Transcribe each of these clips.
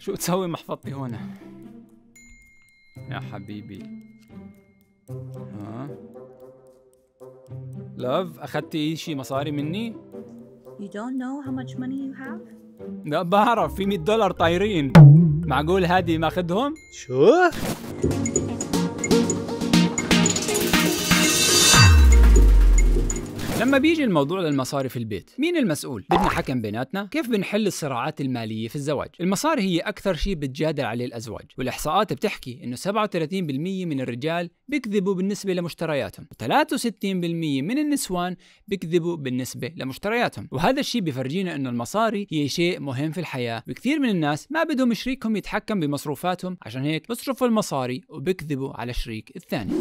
شو تسوي محفظتي هون يا حبيبي ها لاف اخذتي شي مصاري مني You don't know how much money you have? لا بعرف في 100 دولار طايرين معقول هادي ماخذهم؟ شو؟ لما بيجي الموضوع للمصاري في البيت مين المسؤول بدنا حكم بيناتنا كيف بنحل الصراعات الماليه في الزواج المصاري هي اكثر شيء بتجادل عليه الازواج والاحصاءات بتحكي انه 37% من الرجال بيكذبوا بالنسبه لمشترياتهم و63% من النسوان بيكذبوا بالنسبه لمشترياتهم وهذا الشيء بفرجينا انه المصاري هي شيء مهم في الحياه وكثير من الناس ما بدهم شريكهم يتحكم بمصروفاتهم عشان هيك بيصرفوا المصاري وبيكذبوا على الشريك الثاني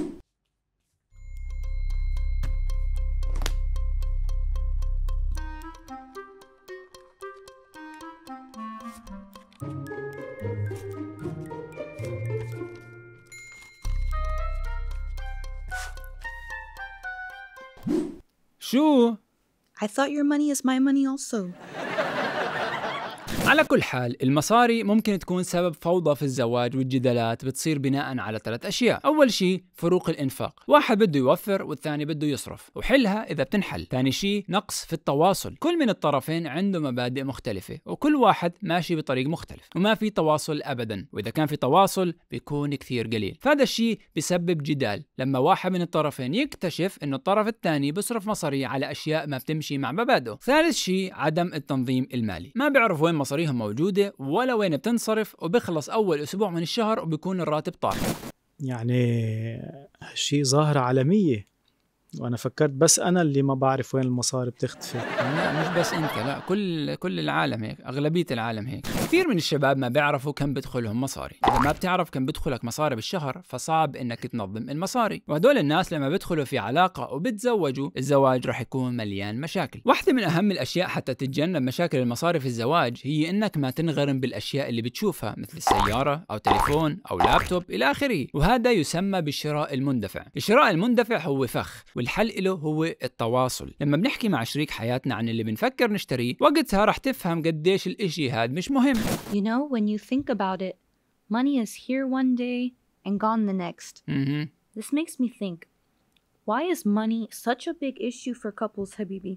Sure. I thought your money is my money also. على كل حال المصاري ممكن تكون سبب فوضى في الزواج والجدالات بتصير بناء على ثلاث أشياء أول شيء فروق الإنفاق واحد بده يوفر والثاني بده يصرف وحلها إذا بتنحل ثاني شيء نقص في التواصل كل من الطرفين عنده مبادئ مختلفة وكل واحد ماشي بطريق مختلف وما في تواصل أبدا وإذا كان في تواصل بيكون كثير قليل فهذا الشيء بسبب جدال لما واحد من الطرفين يكتشف أنه الطرف الثاني بيصرف مصاري على أشياء ما بتمشي مع مبادئه ثالث شيء عدم التنظيم المالي ما بيعرف وين مصاري مصاريهم موجوده ولا وين بتنصرف وبخلص اول اسبوع من الشهر وبكون الراتب طار يعني هالشيء ظاهره عالميه وانا فكرت بس انا اللي ما بعرف وين المصاري بتختفي لا مش بس انت لا كل كل العالم هيك اغلبيه العالم هيك كثير من الشباب ما بيعرفوا كم بدخلهم مصاري اذا ما بتعرف كم بدخلك مصاري بالشهر فصعب انك تنظم المصاري وهدول الناس لما بدخلوا في علاقه وبتزوجوا الزواج رح يكون مليان مشاكل واحده من اهم الاشياء حتى تتجنب مشاكل المصاري في الزواج هي انك ما تنغرم بالاشياء اللي بتشوفها مثل السياره او تليفون او لابتوب الى اخره وهذا يسمى بالشراء المندفع الشراء المندفع هو فخ والحل له هو التواصل لما بنحكي مع شريك حياتنا عن اللي بنفكر نشتريه وقتها رح تفهم قديش الإشي هاد مش مهم You know when you think about it money is here one day and gone the next This makes me think why is money such a big issue for couples habibi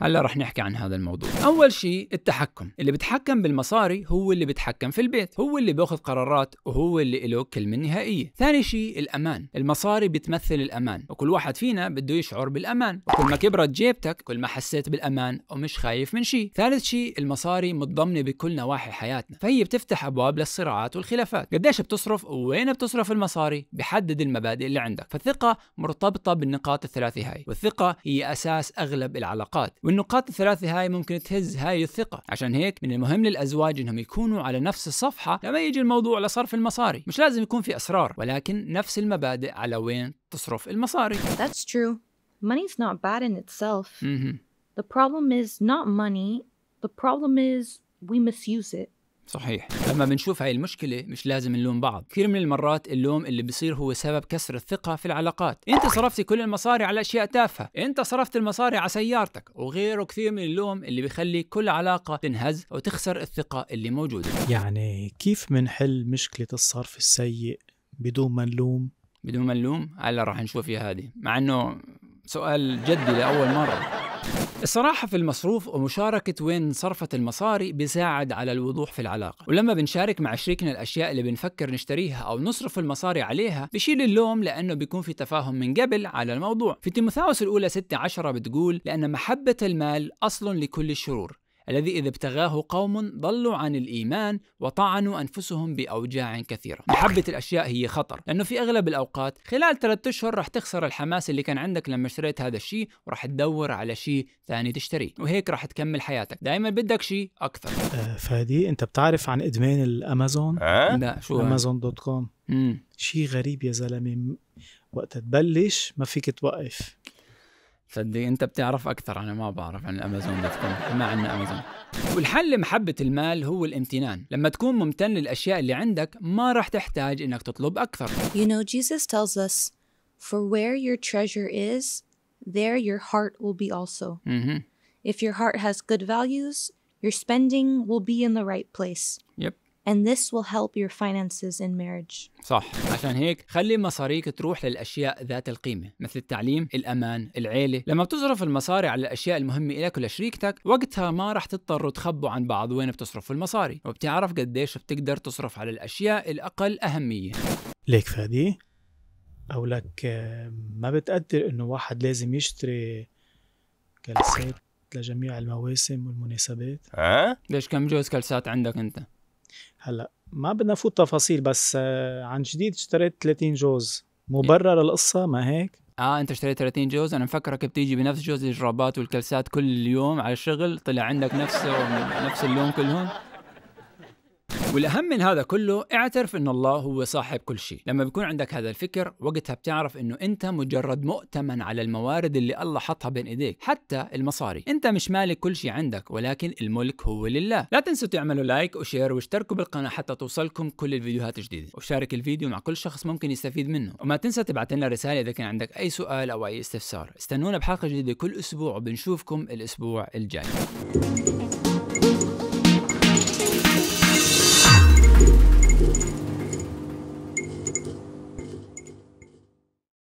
هلا رح نحكي عن هذا الموضوع اول شيء التحكم اللي بتحكم بالمصاري هو اللي بتحكم في البيت هو اللي بياخذ قرارات وهو اللي له كلمه نهائيه ثاني شيء الامان المصاري بتمثل الامان وكل واحد فينا بده يشعر بالامان وكل ما كبرت جيبتك كل ما حسيت بالامان ومش خايف من شيء ثالث شيء المصاري متضمنه بكل نواحي حياتنا فهي بتفتح ابواب للصراعات والخلافات قديش بتصرف وين بتصرف المصاري بحدد المبادئ اللي عندك فالثقه مرتبطه بالنقاط الثلاثه هاي والثقه هي اساس اغلب العلاقات والنقاط الثلاثة هاي ممكن تهز هاي الثقة عشان هيك من المهم للأزواج أنهم يكونوا على نفس الصفحة لما يجي الموضوع لصرف المصاري مش لازم يكون في أسرار ولكن نفس المبادئ على وين تصرف المصاري That's true. Money's not bad in itself. Mm -hmm. The problem is not money. The problem is we misuse it. صحيح لما بنشوف هاي المشكلة مش لازم نلوم بعض كثير من المرات اللوم اللي بصير هو سبب كسر الثقة في العلاقات انت صرفتي كل المصاري على اشياء تافهة انت صرفت المصاري على سيارتك وغيره كثير من اللوم اللي بيخلي كل علاقة تنهز وتخسر الثقة اللي موجودة يعني كيف منحل مشكلة الصرف السيء بدون ما نلوم بدون ما نلوم هلا راح نشوف يا هادي مع انه سؤال جدي لاول مرة الصراحة في المصروف ومشاركة وين صرفت المصاري بيساعد على الوضوح في العلاقة ولما بنشارك مع شريكنا الأشياء اللي بنفكر نشتريها أو نصرف المصاري عليها بشيل اللوم لأنه بيكون في تفاهم من قبل على الموضوع في تيموثاوس الأولى 6 10 بتقول لأن محبة المال أصل لكل الشرور الذي إذا ابتغاه قوم ضلوا عن الإيمان وطعنوا أنفسهم بأوجاع كثيرة محبة الأشياء هي خطر لأنه في أغلب الأوقات خلال ثلاثة أشهر راح تخسر الحماس اللي كان عندك لما اشتريت هذا الشيء وراح تدور على شيء ثاني تشتريه وهيك راح تكمل حياتك دائما بدك شيء أكثر أه فادي أنت بتعرف عن إدمان الأمازون؟ أه؟ لا شو أمازون دوت كوم شيء غريب يا زلمة وقت تبلش ما فيك توقف صدق انت بتعرف اكثر انا ما بعرف عن الامازون دوت كوم ما عندنا امازون والحل محبة المال هو الامتنان لما تكون ممتن للأشياء اللي عندك ما راح تحتاج إنك تطلب أكثر You know Jesus tells us For where your treasure is there your heart will be also If your heart has good values your spending will be in the right place Yep and this will help your finances in marriage. صح عشان هيك خلي مصاريك تروح للأشياء ذات القيمة مثل التعليم، الأمان، العيلة لما بتصرف المصاري على الأشياء المهمة لك ولشريكتك وقتها ما رح تضطروا تخبوا عن بعض وين بتصرفوا المصاري وبتعرف قديش بتقدر تصرف على الأشياء الأقل أهمية ليك فادي أو لك آه، ما بتقدر إنه واحد لازم يشتري كلسات لجميع المواسم والمناسبات؟ أه؟ ليش كم جوز كلسات عندك أنت؟ هلا ما بدنا نفوت تفاصيل بس آه، عن جديد اشتريت 30 جوز مبرر القصه ما هيك اه انت اشتريت 30 جوز انا مفكرك بتيجي بنفس جوز الجرابات والكلسات كل يوم على الشغل طلع عندك نفس نفس اللون كلهم والاهم من هذا كله اعترف ان الله هو صاحب كل شيء لما بيكون عندك هذا الفكر وقتها بتعرف انه انت مجرد مؤتمن على الموارد اللي الله حطها بين ايديك حتى المصاري انت مش مالك كل شيء عندك ولكن الملك هو لله لا تنسوا تعملوا لايك وشير واشتركوا بالقناه حتى توصلكم كل الفيديوهات الجديده وشارك الفيديو مع كل شخص ممكن يستفيد منه وما تنسى تبعت لنا رساله اذا كان عندك اي سؤال او اي استفسار استنونا بحلقه جديده كل اسبوع وبنشوفكم الاسبوع الجاي